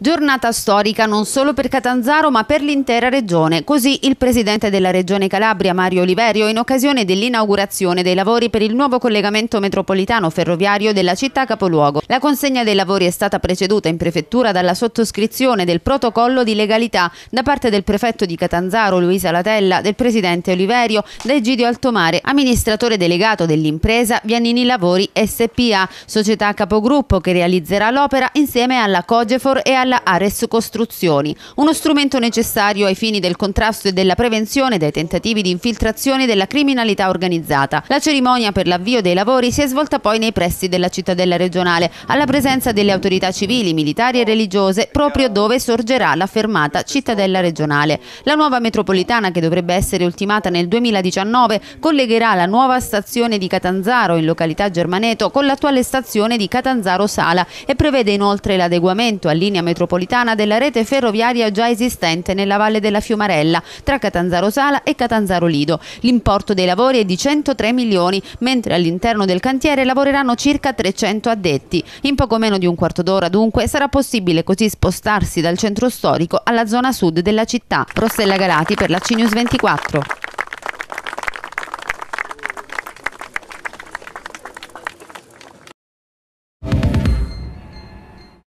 Giornata storica non solo per Catanzaro ma per l'intera regione, così il presidente della regione Calabria Mario Oliverio in occasione dell'inaugurazione dei lavori per il nuovo collegamento metropolitano ferroviario della città capoluogo. La consegna dei lavori è stata preceduta in prefettura dalla sottoscrizione del protocollo di legalità da parte del prefetto di Catanzaro Luisa Latella, del presidente Oliverio, da Egidio Altomare, amministratore delegato dell'impresa Vianini Lavori SPA, società capogruppo che realizzerà l'opera insieme alla Cogefor e alla affidarla a Costruzioni, uno strumento necessario ai fini del contrasto e della prevenzione dai tentativi di infiltrazione della criminalità organizzata. La cerimonia per l'avvio dei lavori si è svolta poi nei pressi della cittadella regionale, alla presenza delle autorità civili, militari e religiose, proprio dove sorgerà la fermata cittadella regionale. La nuova metropolitana, che dovrebbe essere ultimata nel 2019, collegherà la nuova stazione di Catanzaro in località Germaneto con l'attuale stazione di Catanzaro Sala e prevede inoltre l'adeguamento a linea metropolitana metropolitana della rete ferroviaria già esistente nella valle della Fiumarella, tra Catanzaro Sala e Catanzaro Lido. L'importo dei lavori è di 103 milioni, mentre all'interno del cantiere lavoreranno circa 300 addetti. In poco meno di un quarto d'ora, dunque, sarà possibile così spostarsi dal centro storico alla zona sud della città. Rossella Galati per la CNews 24.